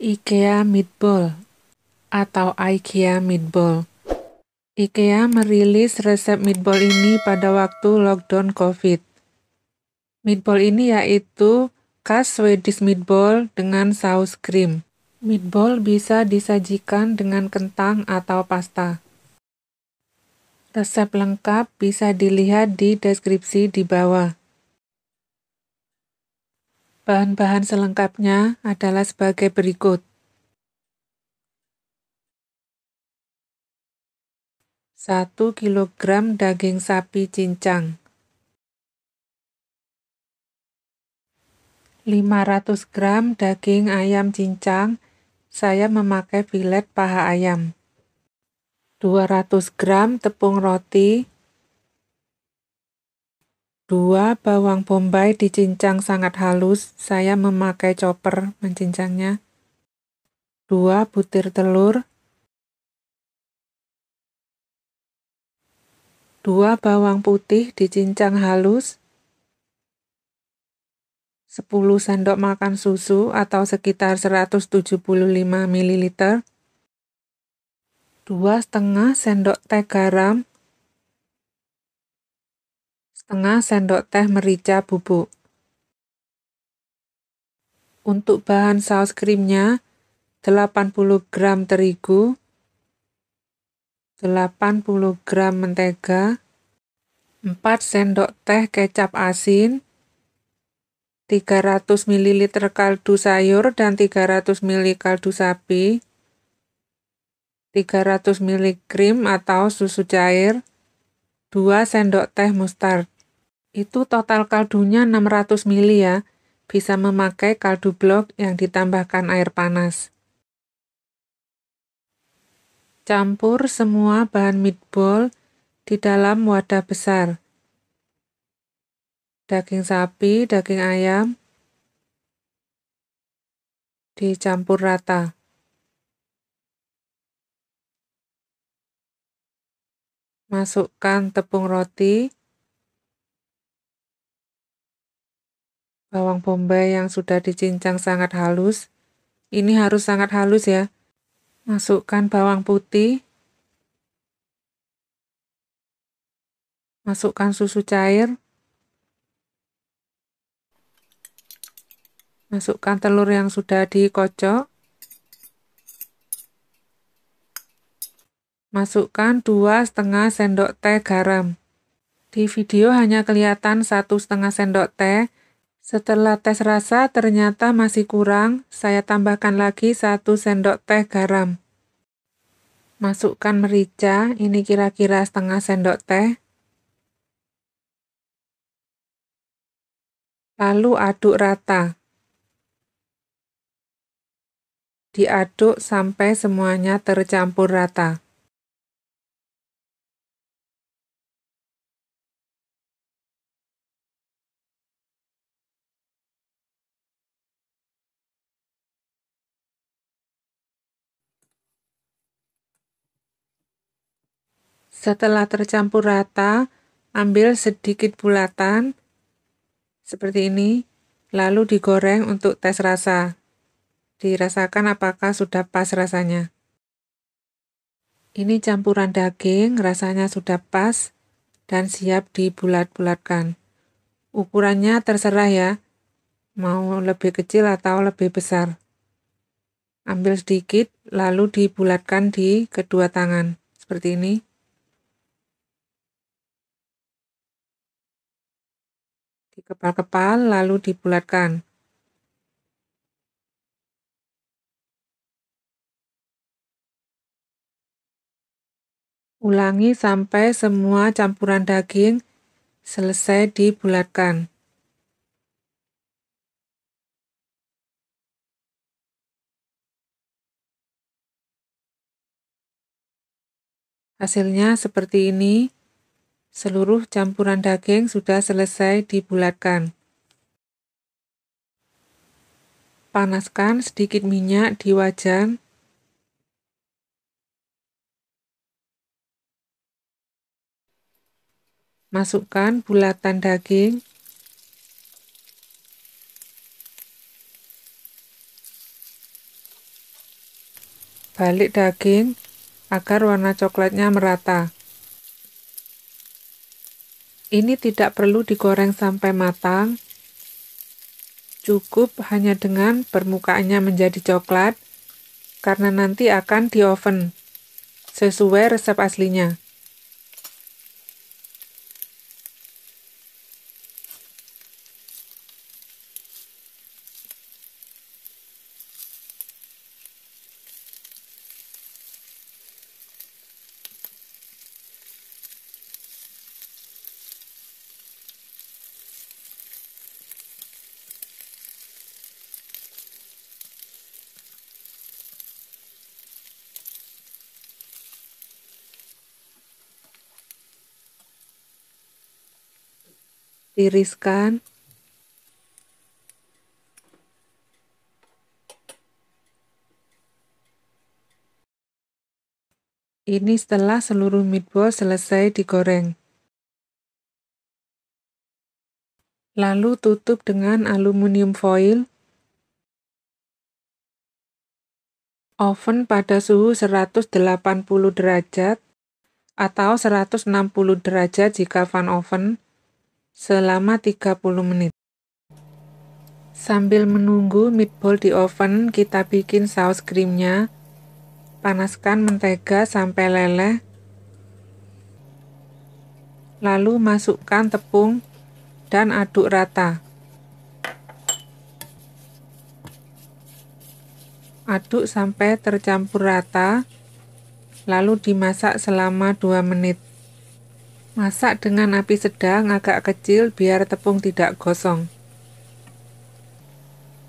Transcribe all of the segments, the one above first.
IKEA Meatball atau IKEA Meatball. IKEA merilis resep meatball ini pada waktu lockdown COVID. Meatball ini yaitu khas Swedish meatball dengan saus krim. Meatball bisa disajikan dengan kentang atau pasta. Resep lengkap bisa dilihat di deskripsi di bawah. Bahan-bahan selengkapnya adalah sebagai berikut. Satu kilogram daging sapi cincang. 500 gram daging ayam cincang, saya memakai filet paha ayam. 200 gram tepung roti, Dua bawang bombay dicincang sangat halus. Saya memakai chopper mencincangnya. Dua butir telur. Dua bawang putih dicincang halus. sepuluh sendok makan susu atau sekitar 175 ml. dua setengah sendok teh garam setengah sendok teh merica bubuk. Untuk bahan saus krimnya, 80 gram terigu, 80 gram mentega, 4 sendok teh kecap asin, 300 ml kaldu sayur dan 300 ml kaldu sapi, 300 ml krim atau susu cair, 2 sendok teh mustard. Itu total kaldunya 600 ml ya. Bisa memakai kaldu blok yang ditambahkan air panas. Campur semua bahan meatball di dalam wadah besar. Daging sapi, daging ayam, dicampur rata. Masukkan tepung roti, Bawang bombay yang sudah dicincang sangat halus. Ini harus sangat halus ya. Masukkan bawang putih. Masukkan susu cair. Masukkan telur yang sudah dikocok. Masukkan setengah sendok teh garam. Di video hanya kelihatan satu setengah sendok teh, setelah tes rasa ternyata masih kurang, saya tambahkan lagi 1 sendok teh garam. Masukkan merica, ini kira-kira setengah sendok teh. Lalu aduk rata. Diaduk sampai semuanya tercampur rata. Setelah tercampur rata, ambil sedikit bulatan seperti ini, lalu digoreng untuk tes rasa. Dirasakan apakah sudah pas rasanya. Ini campuran daging, rasanya sudah pas dan siap dibulat-bulatkan. Ukurannya terserah ya, mau lebih kecil atau lebih besar. Ambil sedikit, lalu dibulatkan di kedua tangan, seperti ini. dikepal-kepal lalu dibulatkan. Ulangi sampai semua campuran daging selesai dibulatkan. Hasilnya seperti ini. Seluruh campuran daging sudah selesai dibulatkan. Panaskan sedikit minyak di wajan Masukkan bulatan daging. Balik daging agar warna coklatnya merata. Ini tidak perlu digoreng sampai matang. Cukup hanya dengan permukaannya menjadi coklat, karena nanti akan di oven sesuai resep aslinya. tiriskan Ini setelah seluruh meatball selesai digoreng. Lalu tutup dengan aluminium foil. Oven pada suhu 180 derajat atau 160 derajat jika fan oven selama 30 menit. Sambil menunggu meatball di oven, kita bikin saus krimnya. Panaskan mentega sampai leleh. Lalu masukkan tepung dan aduk rata. Aduk sampai tercampur rata, lalu dimasak selama 2 menit. Masak dengan api sedang agak kecil biar tepung tidak gosong.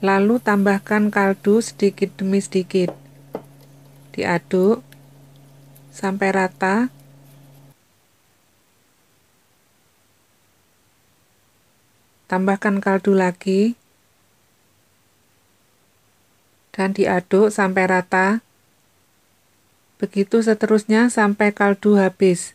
Lalu tambahkan kaldu sedikit demi sedikit. Diaduk sampai rata. Tambahkan kaldu lagi. Dan diaduk sampai rata. Begitu seterusnya sampai kaldu habis.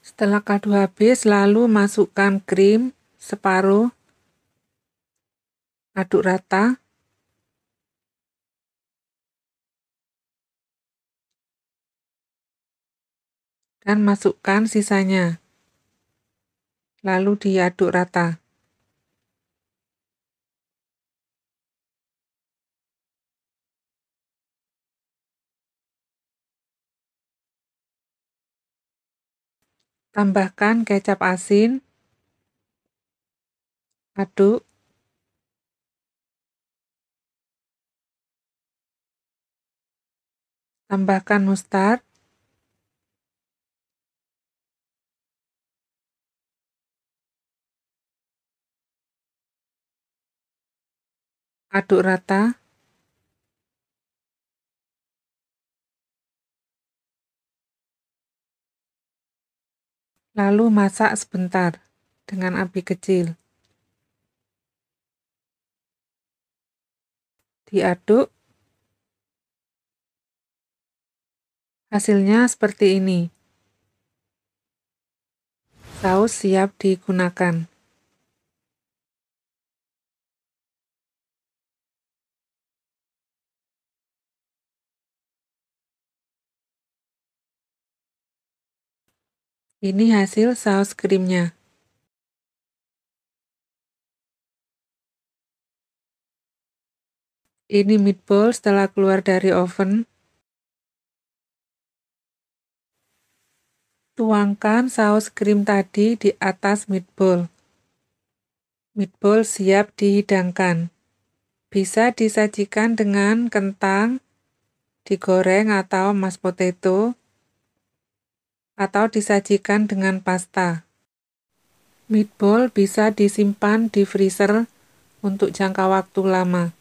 Setelah kaldu habis, lalu masukkan krim separuh. Aduk rata. Dan masukkan sisanya. Lalu diaduk rata. Tambahkan kecap asin. Aduk. Tambahkan mustard. Aduk rata. Lalu masak sebentar dengan api kecil. Diaduk. Hasilnya seperti ini. Saus siap digunakan. Ini hasil saus krimnya. Ini meatball setelah keluar dari oven. Tuangkan saus krim tadi di atas meatball. Meatball siap dihidangkan. Bisa disajikan dengan kentang, digoreng atau mashed potato, atau disajikan dengan pasta. Meatball bisa disimpan di freezer untuk jangka waktu lama.